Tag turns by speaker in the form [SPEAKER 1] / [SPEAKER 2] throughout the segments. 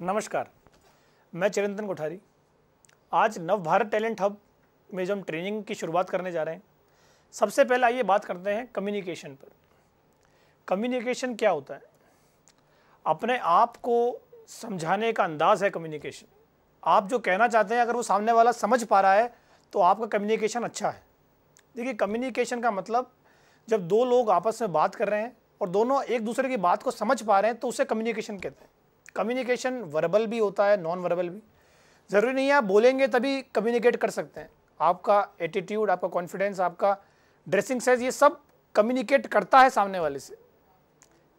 [SPEAKER 1] नमस्कार मैं चिरंतन कोठारी आज नव भारत टैलेंट हब में जो हम ट्रेनिंग की शुरुआत करने जा रहे हैं सबसे पहले आइए बात करते हैं कम्युनिकेशन पर कम्युनिकेशन क्या होता है अपने आप को समझाने का अंदाज है कम्युनिकेशन आप जो कहना चाहते हैं अगर वो सामने वाला समझ पा रहा है तो आपका कम्युनिकेशन अच्छा है देखिए कम्युनिकेशन का मतलब जब दो लोग आपस में बात कर रहे हैं और दोनों एक दूसरे की बात को समझ पा रहे हैं तो उसे कम्युनिकेशन कहते हैं कम्युनिकेशन वर्बल भी होता है नॉन वर्बल भी ज़रूरी नहीं है आप बोलेंगे तभी कम्युनिकेट कर सकते हैं आपका एटीट्यूड आपका कॉन्फिडेंस आपका ड्रेसिंग सेंस ये सब कम्युनिकेट करता है सामने वाले से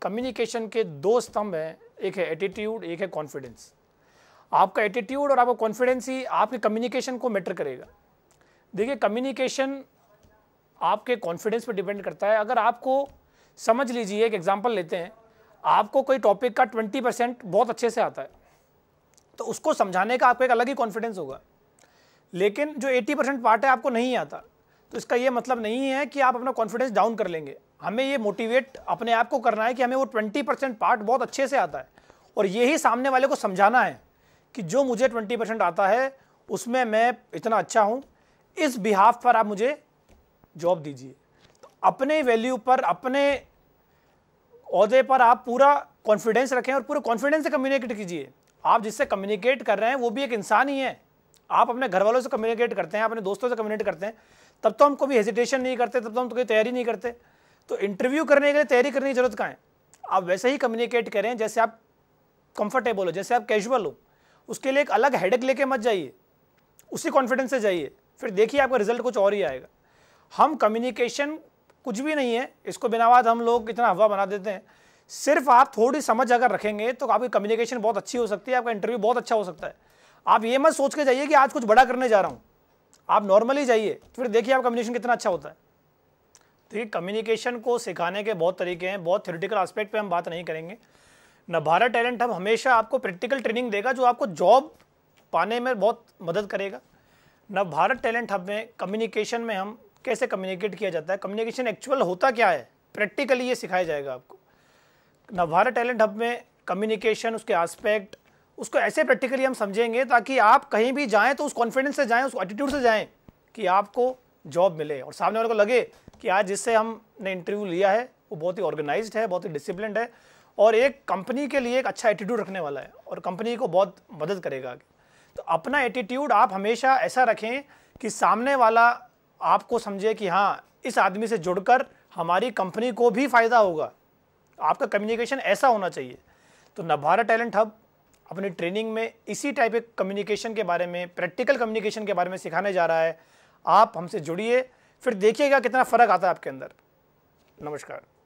[SPEAKER 1] कम्युनिकेशन के दो स्तंभ हैं एक है एटीट्यूड एक है कॉन्फिडेंस आपका एटीट्यूड और आपका कॉन्फिडेंस ही आपके कम्युनिकेशन को मैटर करेगा देखिए कम्युनिकेशन आपके कॉन्फिडेंस पर डिपेंड करता है अगर आपको समझ लीजिए एक एग्जाम्पल लेते हैं आपको कोई टॉपिक का ट्वेंटी परसेंट बहुत अच्छे से आता है तो उसको समझाने का आपको एक अलग ही कॉन्फिडेंस होगा लेकिन जो एट्टी परसेंट पार्ट है आपको नहीं आता तो इसका ये मतलब नहीं है कि आप अपना कॉन्फिडेंस डाउन कर लेंगे हमें ये मोटिवेट अपने आप को करना है कि हमें वो ट्वेंटी परसेंट पार्ट बहुत अच्छे से आता है और यही सामने वाले को समझाना है कि जो मुझे ट्वेंटी परसेंट आता है उसमें मैं इतना अच्छा हूँ इस बिहाफ पर आप मुझे जॉब दीजिए तो अपने वैल्यू पर अपने औहदे पर आप पूरा कॉन्फिडेंस रखें और पूरे कॉन्फिडेंस से कम्युनिकेट कीजिए आप जिससे कम्युनिकेट कर रहे हैं वो भी एक इंसान ही है आप अपने घर वालों से कम्युनिकेट करते हैं अपने दोस्तों से कम्युनिकेट करते हैं तब तो हम कभी हेजिटेशन नहीं करते तब तो हम तो कोई तैयारी नहीं करते तो इंटरव्यू करने के लिए तैयारी करने की जरूरत कहाँ है आप वैसे ही कम्युनिकेट करें जैसे आप कंफर्टेबल हो जैसे आप कैजुअल हो उसके लिए एक अलग हेडक लेके मत जाइए उसी कॉन्फिडेंस से जाइए फिर देखिए आपका रिजल्ट कुछ और ही आएगा हम कम्युनिकेशन कुछ भी नहीं है इसको बिना बात हम लोग इतना हवा बना देते हैं सिर्फ आप थोड़ी समझ अगर रखेंगे तो आपकी कम्युनिकेशन बहुत अच्छी हो सकती है आपका इंटरव्यू बहुत अच्छा हो सकता है आप ये मत सोच के जाइए कि आज कुछ बड़ा करने जा रहा हूँ आप नॉर्मली जाइए फिर देखिए आपका कम्युनिकेशन कितना अच्छा होता है तो ये कम्युनिकेशन को सिखाने के बहुत तरीके हैं बहुत थ्योरेटिकल एस्पेक्ट पे हम बात नहीं करेंगे नभारा टैलेंट हम हमेशा आपको प्रैक्टिकल ट्रेनिंग देगा जो आपको जॉब पाने में बहुत मदद करेगा नव भारत टैलेंट हब में कम्युनिकेशन में हम कैसे कम्युनिकेट किया जाता है कम्युनिकेशन एक्चुअल होता क्या है प्रैक्टिकली ये सिखाया जाएगा आपको नवभारत टैलेंट हब में कम्युनिकेशन उसके आस्पेक्ट उसको ऐसे प्रैक्टिकली हम समझेंगे ताकि आप कहीं भी जाएँ तो उस कॉन्फिडेंस से जाएँ उस एटीट्यूड से जाएँ कि आपको जॉब मिले और सामने वाले को लगे कि आज जिससे हमने इंटरव्यू लिया है वो बहुत ही ऑर्गेनाइज है बहुत ही डिसिप्लिन है और एक कंपनी के लिए एक अच्छा एटीट्यूड रखने वाला है और कंपनी को बहुत मदद करेगा तो अपना एटीट्यूड आप हमेशा ऐसा रखें कि सामने वाला आपको समझे कि हाँ इस आदमी से जुड़कर हमारी कंपनी को भी फ़ायदा होगा आपका कम्युनिकेशन ऐसा होना चाहिए तो नभारा टैलेंट हब अपनी ट्रेनिंग में इसी टाइप के कम्युनिकेशन के बारे में प्रैक्टिकल कम्युनिकेशन के बारे में सिखाने जा रहा है आप हमसे जुड़िए फिर देखिएगा कितना फ़र्क आता है आपके अंदर नमस्कार